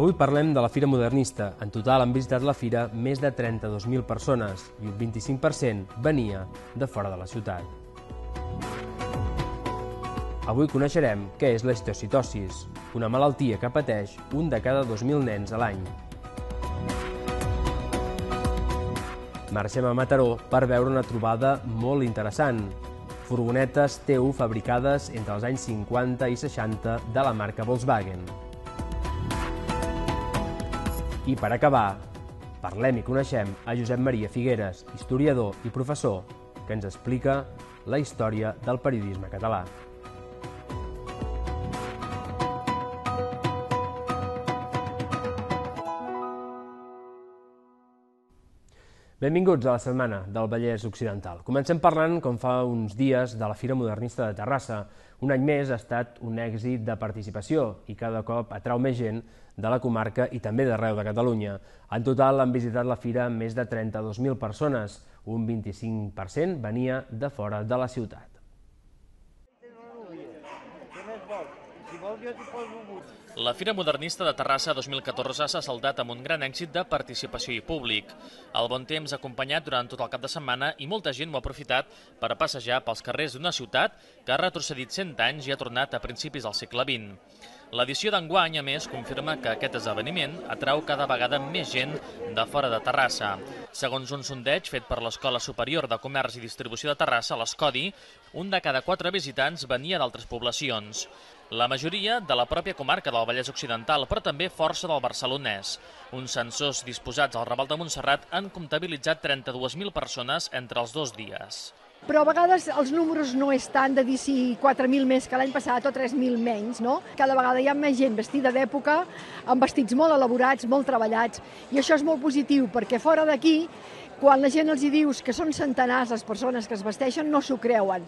Avui parlem de la Fira Modernista. En total han visitat la fira més de 32.000 persones i un 25% venia de fora de la ciutat. Avui coneixerem què és la histocitosis, una malaltia que pateix un de cada 2.000 nens a l'any. Marxem a Mataró per veure una trobada molt interessant, furgonetes TU fabricades entre els anys 50 i 60 de la marca Volkswagen. I per acabar, parlem i coneixem a Josep Maria Figueres, historiador i professor, que ens explica la història del periodisme català. Benvinguts a la Setmana del Vallès Occidental. Comencem parlant, com fa uns dies, de la Fira Modernista de Terrassa. Un any més ha estat un èxit de participació i cada cop atrau més gent de la comarca i també d'arreu de Catalunya. En total han visitat la fira més de 32.000 persones, un 25% venia de fora de la ciutat. La Fira Modernista de Terrassa 2014 s'ha saldat amb un gran èxit de participació i públic. El bon temps ha acompanyat durant tot el cap de setmana i molta gent ho ha aprofitat per passejar pels carrers d'una ciutat que ha retrocedit 100 anys i ha tornat a principis del segle XX. L'edició d'enguany, a més, confirma que aquest esdeveniment atrau cada vegada més gent de fora de Terrassa. Segons un sondeig fet per l'Escola Superior de Comerç i Distribució de Terrassa, l'Escodi, un de cada quatre visitants venia d'altres poblacions. La majoria de la pròpia comarca del Vallès Occidental, però també força del barcelonès. Uns censors disposats al Raval de Montserrat han comptabilitzat 32.000 persones entre els dos dies però a vegades els números no és tant de dir si 4.000 més que l'any passat o 3.000 menys, no? Cada vegada hi ha més gent vestida d'època, amb vestits molt elaborats, molt treballats, i això és molt positiu, perquè fora d'aquí quan la gent els hi dius que són centenars les persones que es vesteixen, no s'ho creuen.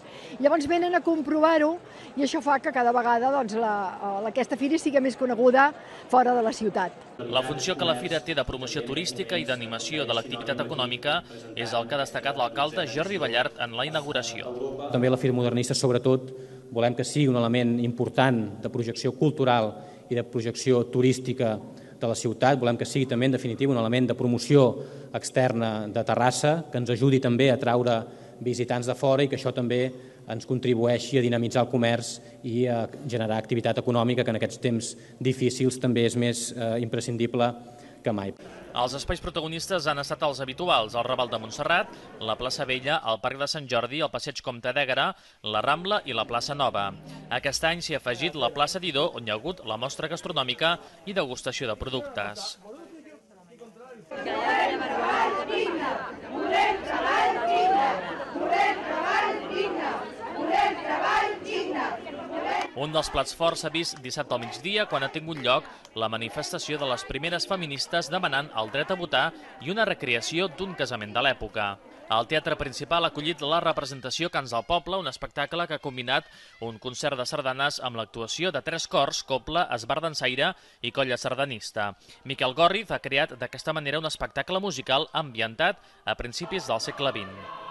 Llavors venen a comprovar-ho i això fa que cada vegada doncs, la, eh, aquesta fira sigui més coneguda fora de la ciutat. La funció que la fira té de promoció turística i d'animació de l'activitat econòmica és el que ha destacat l'alcalde Jordi Ballart en la inauguració. També la fira modernista, sobretot, volem que sigui un element important de projecció cultural i de projecció turística de la ciutat. Volem que sigui també, en definitiva, un element de promoció externa de Terrassa, que ens ajudi també a traure visitants de fora i que això també ens contribueixi a dinamitzar el comerç i a generar activitat econòmica, que en aquests temps difícils també és més eh, imprescindible que mai. Els espais protagonistes han estat els habituals, el Raval de Montserrat, la plaça Vella, el Parc de Sant Jordi, el Passeig Comte d'Egra, la Rambla i la plaça Nova. Aquest any s'hi ha afegit la plaça Didó, on hi ha hagut la mostra gastronòmica i degustació de productes. hi ha de barbar, tinta, vinga, vinga, Un dels plats forts s'ha vist dissabte al migdia quan ha tingut lloc la manifestació de les primeres feministes demanant el dret a votar i una recreació d'un casament de l'època. El teatre principal ha acollit la representació Cants del Poble, un espectacle que ha combinat un concert de sardanes amb l'actuació de tres cors, coble, esbar i colla sardanista. Miquel Gorriz ha creat d'aquesta manera un espectacle musical ambientat a principis del segle XX.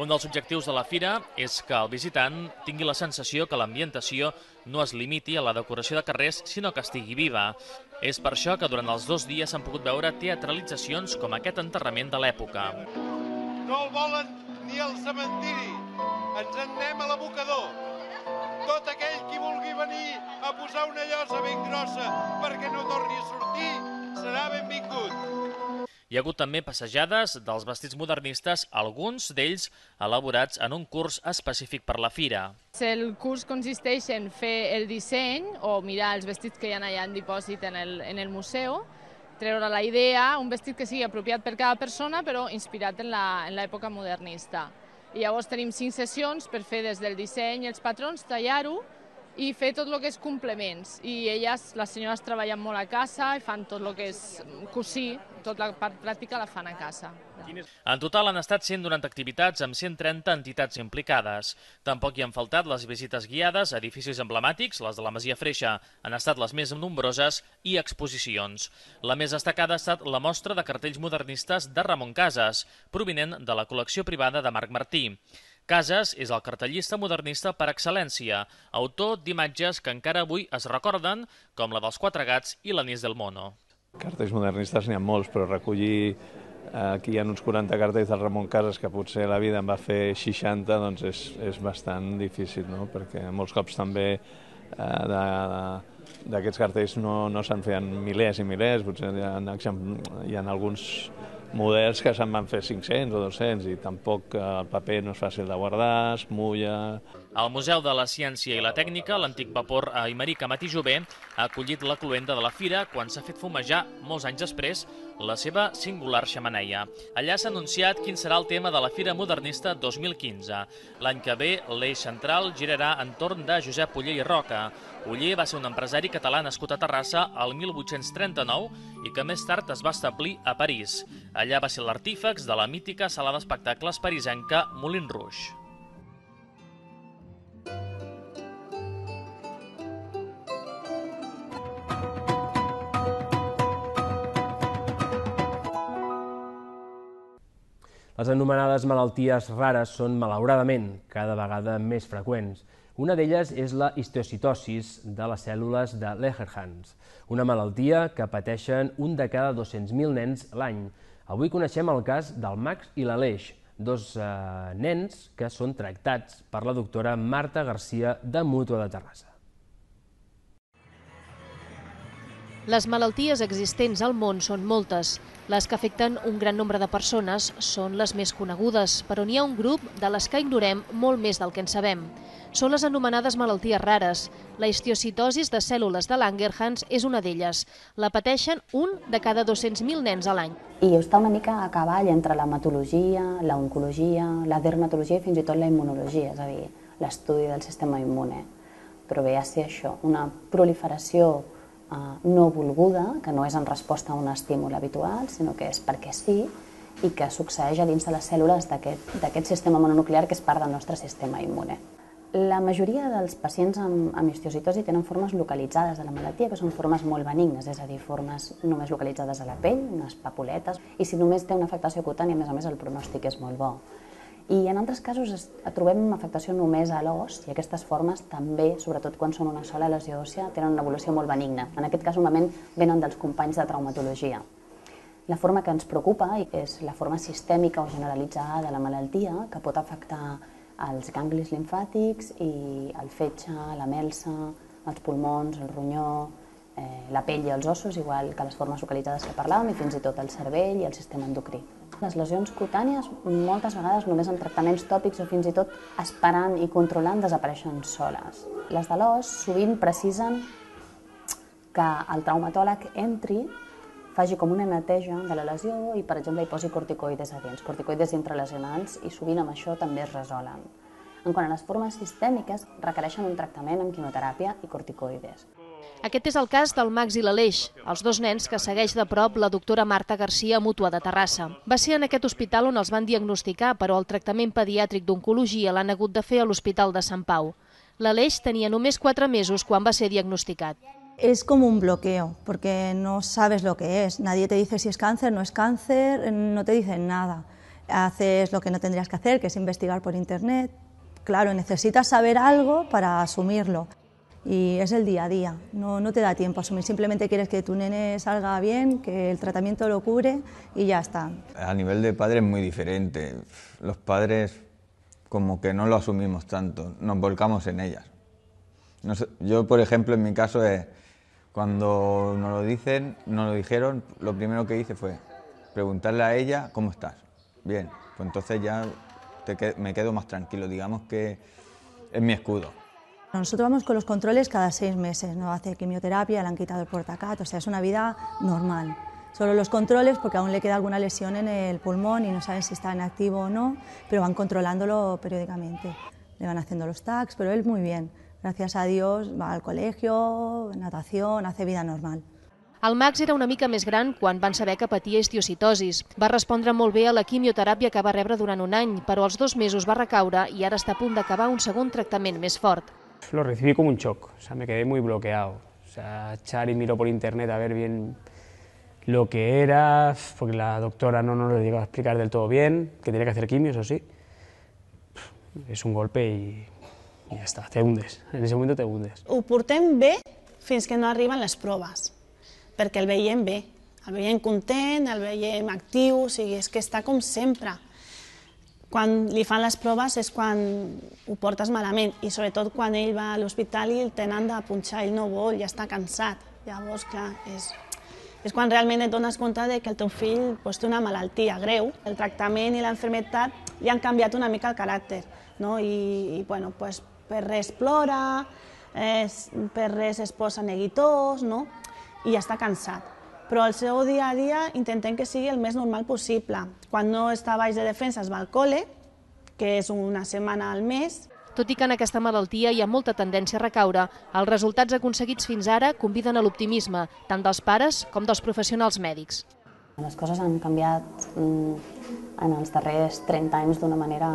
Un dels objectius de la fira és que el visitant tingui la sensació que l'ambientació no es limiti a la decoració de carrers, sinó que estigui viva. És per això que durant els dos dies s'han pogut veure teatralitzacions com aquest enterrament de l'època. No el volen ni el cementiri. Ens en anem a l'abocador. Tot aquell qui vulgui venir a posar una llosa ben grossa perquè no torni a sortir serà benvingut. Hi ha hagut també passejades dels vestits modernistes, alguns d'ells elaborats en un curs específic per la fira. El curs consisteix en fer el disseny o mirar els vestits que hi ha allà en dipòsit en el, en el museu, treure la idea, un vestit que sigui apropiat per cada persona però inspirat en l'època modernista. I llavors tenim cinc sessions per fer des del disseny els patrons, tallar-ho, i fer tot el que és complements. I elles, les senyores treballen molt a casa i fan tot el que és cosir, tota la part pràctica la fan a casa. En total han estat 190 activitats amb 130 entitats implicades. Tampoc hi han faltat les visites guiades a edificis emblemàtics, les de la Masia Freixa han estat les més nombroses, i exposicions. La més destacada ha estat la mostra de cartells modernistes de Ramon Casas, provinent de la col·lecció privada de Marc Martí. Casas és el cartellista modernista per excel·lència, autor d'imatges que encara avui es recorden, com la dels Quatre Gats i la Nis del Mono. Cartells modernistes n'hi ha molts, però recollir eh, aquí hi ha uns 40 cartells del Ramon Casas que potser la vida en va fer 60, doncs és, és bastant difícil, no? perquè molts cops també eh, d'aquests cartells no, no se'n feien milers i milers, potser hi ha, hi ha alguns models que se'n van fer 500 o 200 i tampoc eh, el paper no és fàcil de guardar, es mulla... Al Museu de la Ciència i la Tècnica, l'antic vapor a Imerica Matí Jové ha acollit la cluenda de la fira quan s'ha fet fumejar molts anys després la seva singular xamaneia. Allà s'ha anunciat quin serà el tema de la Fira Modernista 2015. L'any que ve, l'eix central girarà entorn de Josep Uller i Roca. Uller va ser un empresari català nascut a Terrassa el 1839 i que més tard es va establir a París. Allà va ser l'artífex de la mítica sala d'espectacles parisenca Moulin Rouge. Les anomenades malalties rares són, malauradament, cada vegada més freqüents. Una d'elles és la histiocitosis de les cèl·lules de Leherhans, una malaltia que pateixen un de cada 200.000 nens l'any. Avui coneixem el cas del Max i l'Aleix, dos eh, nens que són tractats per la doctora Marta Garcia de Mútua de Terrassa. Les malalties existents al món són moltes. Les que afecten un gran nombre de persones són les més conegudes, però n'hi ha un grup de les que ignorem molt més del que en sabem. Són les anomenades malalties rares. La histiocitosis de cèl·lules de Langerhans és una d'elles. La pateixen un de cada 200.000 nens a l'any. I està una mica a cavall entre la hematologia, la oncologia, la dermatologia i fins i tot la immunologia, és a dir, l'estudi del sistema immune. Però bé, a sé això, una proliferació Eh, no volguda, que no és en resposta a un estímul habitual, sinó que és perquè sí, i que succeeix a dins de les cèl·lules d'aquest sistema mononuclear que és part del nostre sistema immune. La majoria dels pacients amb, amb histiocitosi tenen formes localitzades de la malaltia, que són formes molt benignes, és a dir, formes només localitzades a la pell, unes papuletes, i si només té una afectació cutània, a més a més, el pronòstic és molt bo. I en altres casos es, trobem afectació només a l'os i aquestes formes també, sobretot quan són una sola lesió òssea, tenen una evolució molt benigna. En aquest cas, normalment, venen dels companys de traumatologia. La forma que ens preocupa és la forma sistèmica o generalitzada de la malaltia, que pot afectar els ganglis linfàtics i el fetge, la melsa, els pulmons, el ronyó, eh, la pell i els ossos, igual que les formes localitzades que parlàvem, i fins i tot el cervell i el sistema endocrí. Les lesions cutànies moltes vegades només amb tractaments tòpics o fins i tot esperant i controlant desapareixen soles. Les de l'os sovint precisen que el traumatòleg entri faci com una neteja de la lesió i, per exemple, hi posi corticoides dins, corticoides intralesionals, i sovint amb això també es resolen. En quant a les formes sistèmiques, requereixen un tractament amb quimioteràpia i corticoides. Aquest és el cas del Max i l'Aleix, els dos nens que segueix de prop la doctora Marta Garcia Mútua de Terrassa. Va ser en aquest hospital on els van diagnosticar, però el tractament pediàtric d'oncologia l'han hagut de fer a l'Hospital de Sant Pau. L'Aleix tenia només 4 mesos quan va ser diagnosticat. Es como un bloqueo, porque no sabes lo que es. Nadie te dice si es cáncer, no es cáncer, no te dicen nada. Haces lo que no tendrías que hacer, que es investigar por internet. Claro, necesitas saber algo para asumirlo. y es el día a día, no, no, te da tiempo a asumir, simplemente quieres que tu nene salga bien, que el tratamiento lo cubre y ya está. A nivel de padre es muy diferente, los padres como que no lo asumimos tanto, nos volcamos en ellas. yo, por ejemplo, en mi caso es, cuando nos lo dicen, nos lo dijeron, lo primero que hice fue preguntarle a ella, ¿cómo estás? Bien, pues entonces ya me quedo más tranquilo, digamos que es mi escudo. Nosotros vamos con los controles cada seis meses, no hace quimioterapia, le han quitado el portacat, o sea, es una vida normal. Solo los controles porque aún le queda alguna lesión en el pulmón y no saben si está en activo o no, pero van controlándolo periódicamente. Le van haciendo los tags, pero él muy bien. Gracias a Dios va al colegio, natación, hace vida normal. El Max era una mica més gran cuando van saber que patia estiocitosis. Va responder molt bé a la quimioterapia que va a rebre durante un pero a los dos meses va recaure y ahora està a punt d'acabar un segundo tratamiento más fuerte. Lo recibí como un shock, o sea, me quedé muy bloqueado. O sea, Chari miró por internet a ver bien lo que era, porque la doctora no nos lo llegó a explicar del todo bien, que tenía que hacer quimio, eso sí. Es un golpe y, ya está, te hundes, en ese momento te hundes. Ho portem bé fins que no arriban las pruebas, porque el veiem B, el veiem content, el veiem actiu, o es que está con sempre. Quan li fan les proves és quan ho portes malament i sobretot quan ell va a l'hospital i el tenen de punxar, ell no vol, ja està cansat. Llavors, clar, és, és quan realment et dones compte de que el teu fill pues, té una malaltia greu. El tractament i l'enfermetat li han canviat una mica el caràcter, no? I, i bueno, pues, per res plora, eh, per res es posa neguitós, no? I ja està cansat però el seu dia a dia intentem que sigui el més normal possible. Quan no està baix de defensa es va al col·le, que és una setmana al mes. Tot i que en aquesta malaltia hi ha molta tendència a recaure, els resultats aconseguits fins ara conviden a l'optimisme, tant dels pares com dels professionals mèdics. Les coses han canviat mm, en els darrers 30 anys d'una manera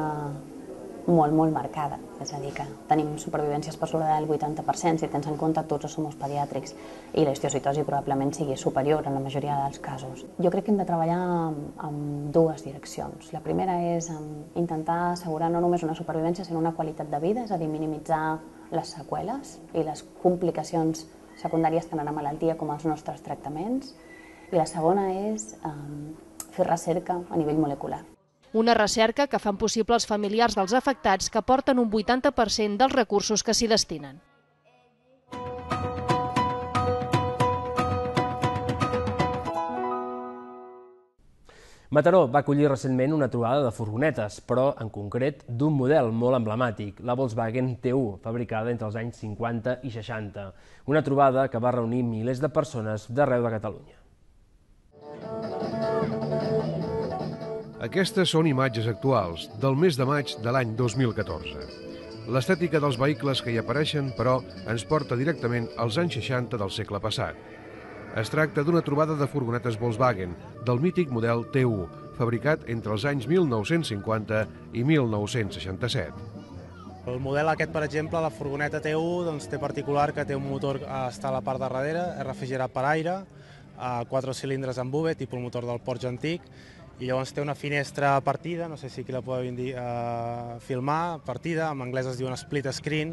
molt, molt marcada. És a dir, que tenim supervivències per sobre del 80%, si tens en compte tots els somos pediàtrics, i la histiocitosi probablement sigui superior en la majoria dels casos. Jo crec que hem de treballar en dues direccions. La primera és intentar assegurar no només una supervivència, sinó una qualitat de vida, és a dir, minimitzar les seqüeles i les complicacions secundàries tant a la malaltia com als nostres tractaments. I la segona és eh, fer recerca a nivell molecular. Una recerca que fan possible els familiars dels afectats que porten un 80% dels recursos que s'hi destinen. Mataró va acollir recentment una trobada de furgonetes, però en concret d'un model molt emblemàtic, la Volkswagen T1, fabricada entre els anys 50 i 60. Una trobada que va reunir milers de persones d'arreu de Catalunya. Aquestes són imatges actuals, del mes de maig de l'any 2014. L'estètica dels vehicles que hi apareixen, però, ens porta directament als anys 60 del segle passat. Es tracta d'una trobada de furgonetes Volkswagen, del mític model T1, fabricat entre els anys 1950 i 1967. El model aquest, per exemple, la furgoneta T1, doncs, té particular que té un motor que està a la part de darrere, és refrigerat per aire, a quatre cilindres amb V, tipus motor del Porsche antic, i llavors té una finestra partida, no sé si aquí la podeu dir, uh, eh, filmar, partida, en anglès es diuen split screen,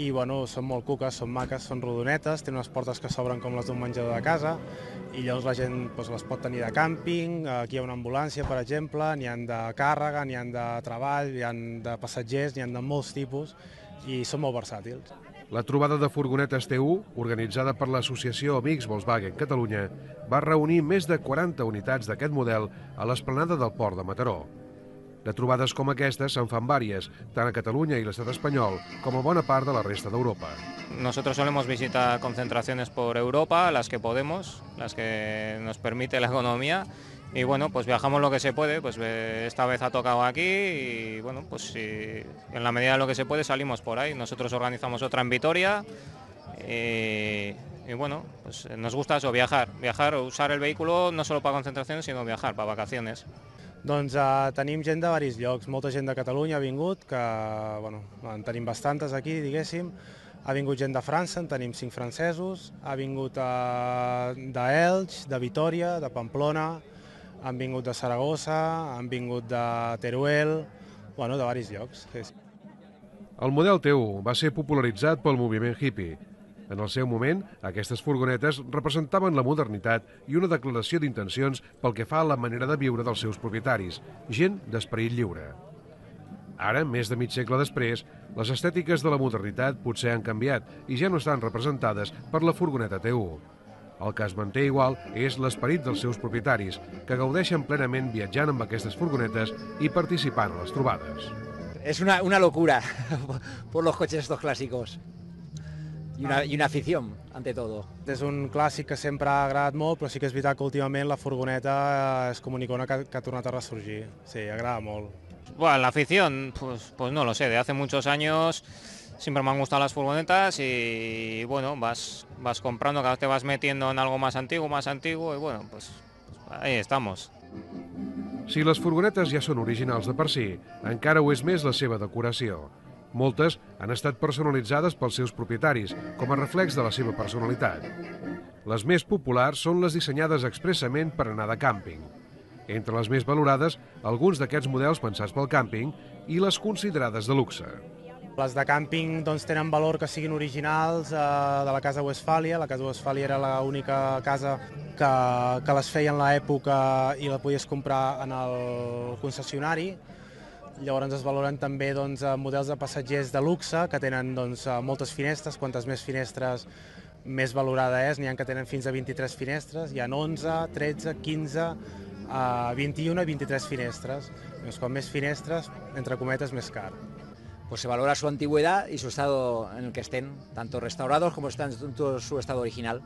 i bueno, són molt cuques, són maques, són rodonetes, tenen unes portes que s'obren com les d'un menjador de casa, i llavors la gent doncs, les pot tenir de càmping, aquí hi ha una ambulància, per exemple, n'hi han de càrrega, n'hi han de treball, n'hi han de passatgers, n'hi han de molts tipus, i són molt versàtils. La trobada de furgonetes T1, organitzada per l'associació Amics Volkswagen Catalunya, va reunir més de 40 unitats d'aquest model a l'esplanada del port de Mataró. De trobades com aquestes se'n fan vàries, tant a Catalunya i l'estat espanyol com a bona part de la resta d'Europa. Nosotros solemos visitar concentraciones por Europa, las que podemos, las que nos permite la economía, y bueno, pues viajamos lo que se puede, pues esta vez ha tocado aquí y bueno, pues si en la medida de lo que se puede salimos por ahí. Nosotros organizamos otra en Vitoria y, y bueno, pues nos gusta eso, viajar, viajar, usar el vehículo no solo para concentraciones, sino viajar, para vacaciones. Doncs eh, tenim gent de diversos llocs, molta gent de Catalunya ha vingut, que bueno, en tenim bastantes aquí, diguéssim. Ha vingut gent de França, en tenim cinc francesos, ha vingut eh, d'Elx, de Vitoria, de Pamplona, han vingut de Saragossa, han vingut de Teruel, bueno, de varis llocs. Sí. El model T1 va ser popularitzat pel moviment hippie. En el seu moment, aquestes furgonetes representaven la modernitat i una declaració d'intencions pel que fa a la manera de viure dels seus propietaris, gent d'esperit lliure. Ara, més de mig segle després, les estètiques de la modernitat potser han canviat i ja no estan representades per la furgoneta T1. El que es manté igual és l'esperit dels seus propietaris, que gaudeixen plenament viatjant amb aquestes furgonetes i participant a les trobades. És una, una locura per los coches estos clásicos. I una, i una afició, ante todo. És un clàssic que sempre ha agradat molt, però sí que és veritat que últimament la furgoneta es icona que, que ha tornat a ressorgir. Sí, agrada molt. Bueno, la afició, pues, pues no lo sé, de hace muchos años siempre me han gustado las furgonetas y bueno, vas, vas comprando, cada vez te vas metiendo en algo más antiguo, más antiguo y bueno, pues, pues ahí estamos. Si les furgonetes ja són originals de per si, encara ho és més la seva decoració. Moltes han estat personalitzades pels seus propietaris, com a reflex de la seva personalitat. Les més populars són les dissenyades expressament per anar de càmping. Entre les més valorades, alguns d'aquests models pensats pel càmping i les considerades de luxe. Les de càmping doncs, tenen valor que siguin originals eh, de la Casa Westfàlia. La Casa Westfàlia era l'única casa que, que les feia en l'època i la podies comprar en el concessionari. Llavors es valoren també doncs, eh, models de passatgers de luxe que tenen doncs, eh, moltes finestres, quantes més finestres més valorada és, n'hi ha que tenen fins a 23 finestres, hi ha 11, 13, 15, eh, 21 i 23 finestres. Llavors, com més finestres, entre cometes, més car pues se valora su antigüedad y su estado en el que estén, tanto restaurados como están en su estado original.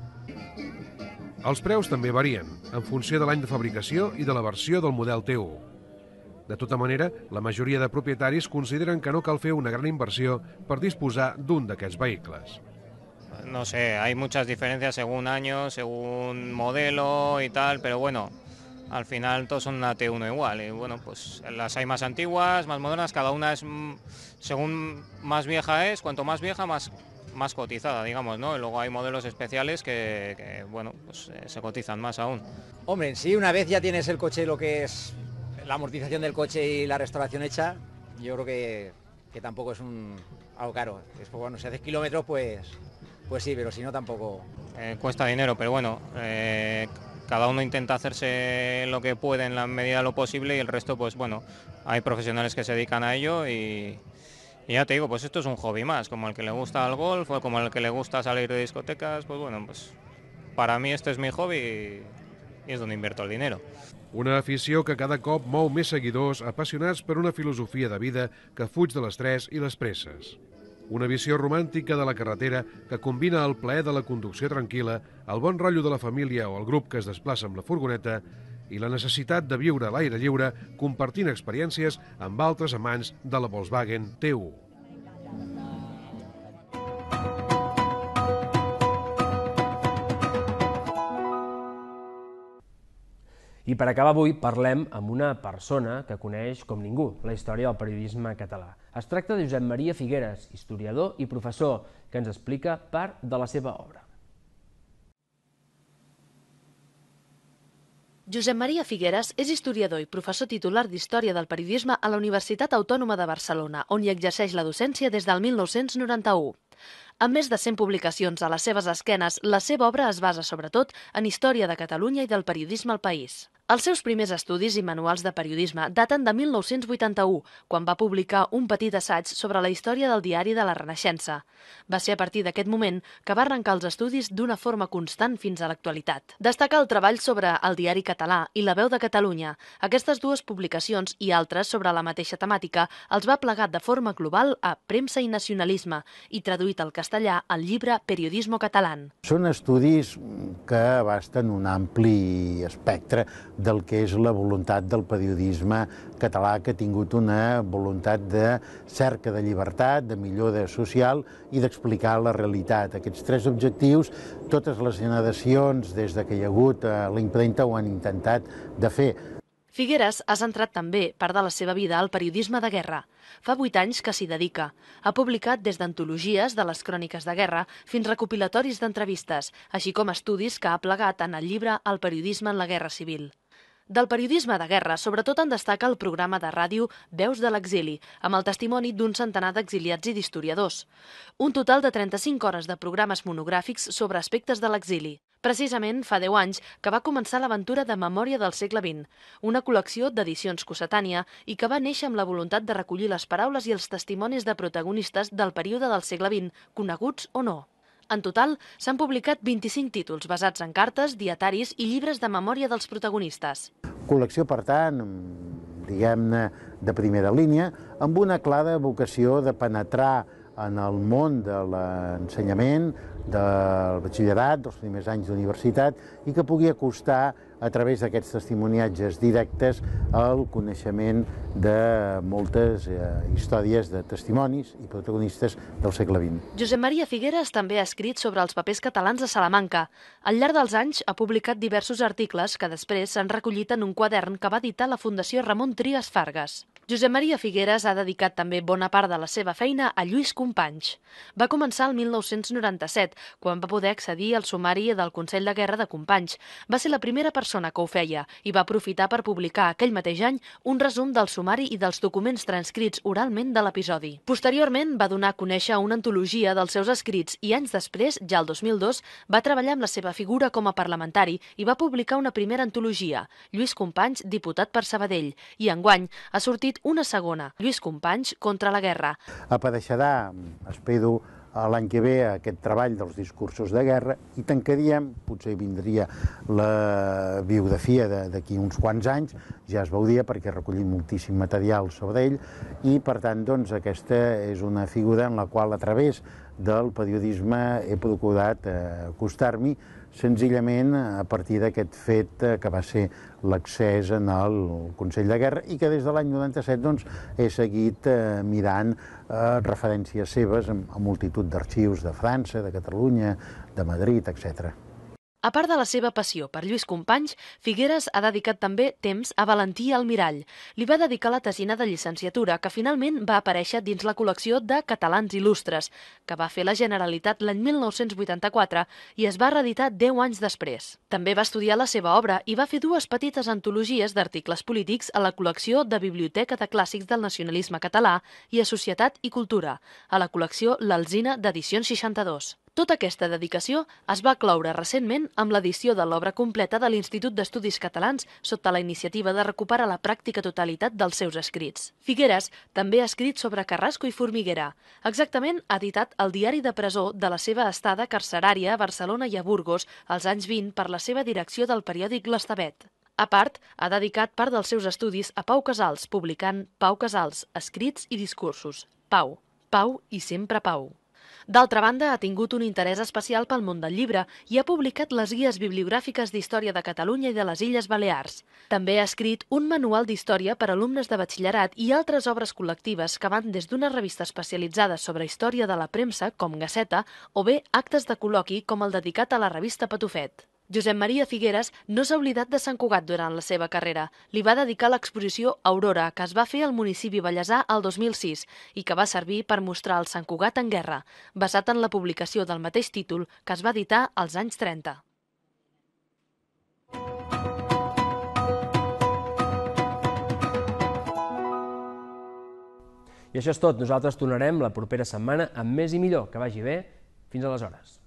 Els preus també varien, en funció de l'any de fabricació i de la versió del model T1. De tota manera, la majoria de propietaris consideren que no cal fer una gran inversió per disposar d'un d'aquests vehicles. No sé, hay muchas diferencias según año, según modelo y tal, pero bueno, al final todos son una T1 igual. Y bueno, pues las hay más antiguas, más modernas, cada una es, mm, según más vieja es, cuanto más vieja, más, más cotizada, digamos, ¿no? luego hay modelos especiales que, bueno, pues eh, se cotizan más aún. Hombre, sí, una vez ya tienes el coche, lo que es la amortización del coche y la restauración hecha, yo creo que, que tampoco es un, algo caro. Después, bueno, si haces kilómetros, pues, pues sí, pero si no, tampoco. Eh, cuesta dinero, pero bueno, eh, cada uno intenta hacerse lo que puede en la medida de lo posible y el resto, pues bueno, hay profesionales que se dedican a ello y, y ya te digo, pues esto es un hobby más, como el que le gusta el golf o como el que le gusta salir de discotecas, pues bueno, pues para mí este es mi hobby y es donde invierto el dinero. Una afició que cada cop mou més seguidors apassionats per una filosofia de vida que fuig de l'estrès i les presses. Una visió romàntica de la carretera que combina el plaer de la conducció tranquil·la, el bon rotllo de la família o el grup que es desplaça amb la furgoneta i la necessitat de viure a l'aire lliure compartint experiències amb altres amants de la Volkswagen T1. I per acabar avui parlem amb una persona que coneix com ningú la història del periodisme català. Es tracta de Josep Maria Figueres, historiador i professor, que ens explica part de la seva obra. Josep Maria Figueres és historiador i professor titular d'Història del Periodisme a la Universitat Autònoma de Barcelona, on hi exerceix la docència des del 1991. Amb més de 100 publicacions a les seves esquenes, la seva obra es basa sobretot en història de Catalunya i del periodisme al país. Els seus primers estudis i manuals de periodisme daten de 1981, quan va publicar un petit assaig sobre la història del diari de la Renaixença. Va ser a partir d'aquest moment que va arrencar els estudis d'una forma constant fins a l'actualitat. Destaca el treball sobre el diari català i la veu de Catalunya. Aquestes dues publicacions i altres sobre la mateixa temàtica els va plegar de forma global a Premsa i Nacionalisme i traduït al castellà al llibre Periodismo Catalán. Són estudis que abasten un ampli espectre del que és la voluntat del periodisme català, que ha tingut una voluntat de cerca de llibertat, de millora social i d'explicar la realitat. Aquests tres objectius, totes les generacions des de que hi ha hagut eh, la impremta ho han intentat de fer. Figueres ha centrat també part de la seva vida al periodisme de guerra. Fa vuit anys que s'hi dedica. Ha publicat des d'antologies de les cròniques de guerra fins recopilatoris d'entrevistes, així com estudis que ha plegat en el llibre El periodisme en la guerra civil. Del periodisme de guerra, sobretot en destaca el programa de ràdio Veus de l'exili, amb el testimoni d'un centenar d'exiliats i d'historiadors. Un total de 35 hores de programes monogràfics sobre aspectes de l'exili. Precisament fa 10 anys que va començar l'aventura de Memòria del segle XX, una col·lecció d'edicions cossetània i que va néixer amb la voluntat de recollir les paraules i els testimonis de protagonistes del període del segle XX, coneguts o no. En total, s'han publicat 25 títols basats en cartes, dietaris i llibres de memòria dels protagonistes. Col·lecció, per tant, diguem-ne, de primera línia, amb una clara vocació de penetrar en el món de l'ensenyament, del batxillerat, dels primers anys d'universitat, i que pugui acostar a través d'aquests testimoniatges directes al coneixement de moltes eh, històries de testimonis i protagonistes del segle XX. Josep Maria Figueres també ha escrit sobre els papers catalans de Salamanca. Al llarg dels anys ha publicat diversos articles que després s'han recollit en un quadern que va editar la Fundació Ramon Trias Fargas. Josep Maria Figueres ha dedicat també bona part de la seva feina a Lluís Companys. Va començar el 1997, quan va poder accedir al sumari del Consell de Guerra de Companys. Va ser la primera persona que ho feia i va aprofitar per publicar aquell mateix any un resum del sumari i dels documents transcrits oralment de l'episodi. Posteriorment va donar a conèixer una antologia dels seus escrits i anys després, ja el 2002, va treballar amb la seva figura com a parlamentari i va publicar una primera antologia, Lluís Companys, diputat per Sabadell, i enguany ha sortit una segona, Lluís Companys, contra la guerra. Apareixerà, espero, l'any que ve aquest treball dels discursos de guerra i tancaríem, potser vindria la biografia d'aquí uns quants anys, ja es veuria perquè recollim moltíssim material sobre ell i per tant doncs, aquesta és una figura en la qual a través del periodisme he procurat eh, acostar-m'hi senzillament a partir d'aquest fet eh, que va ser l'accés en el Consell de Guerra i que des de l'any 97 doncs, he seguit eh, mirant eh, referències seves a multitud d'arxius de França, de Catalunya, de Madrid, etc. A part de la seva passió per Lluís Companys, Figueres ha dedicat també temps a Valentí Almirall. Li va dedicar la tesina de llicenciatura, que finalment va aparèixer dins la col·lecció de Catalans Il·lustres, que va fer la Generalitat l'any 1984 i es va reeditar 10 anys després. També va estudiar la seva obra i va fer dues petites antologies d'articles polítics a la col·lecció de Biblioteca de Clàssics del Nacionalisme Català i a Societat i Cultura, a la col·lecció L'Alzina d'Edicions 62. Tota aquesta dedicació es va cloure recentment amb l'edició de l'obra completa de l'Institut d'Estudis Catalans sota la iniciativa de recuperar la pràctica totalitat dels seus escrits. Figueres també ha escrit sobre Carrasco i Formiguera. Exactament editat el diari de presó de la seva estada carcerària a Barcelona i a Burgos als anys 20 per la seva direcció del periòdic L'Estavet. A part, ha dedicat part dels seus estudis a Pau Casals, publicant Pau Casals, escrits i discursos. Pau, Pau i sempre Pau. D'altra banda, ha tingut un interès especial pel món del llibre i ha publicat les guies bibliogràfiques d'història de Catalunya i de les Illes Balears. També ha escrit un manual d'història per alumnes de batxillerat i altres obres col·lectives que van des d'una revista especialitzada sobre història de la premsa, com Gasseta, o bé actes de col·loqui com el dedicat a la revista Patufet. Josep Maria Figueres no s'ha oblidat de Sant Cugat durant la seva carrera. Li va dedicar l'exposició Aurora, que es va fer al municipi Vallèsà el 2006 i que va servir per mostrar el Sant Cugat en guerra, basat en la publicació del mateix títol que es va editar als anys 30. I això és tot. Nosaltres tornarem la propera setmana amb més i millor. Que vagi bé. Fins aleshores.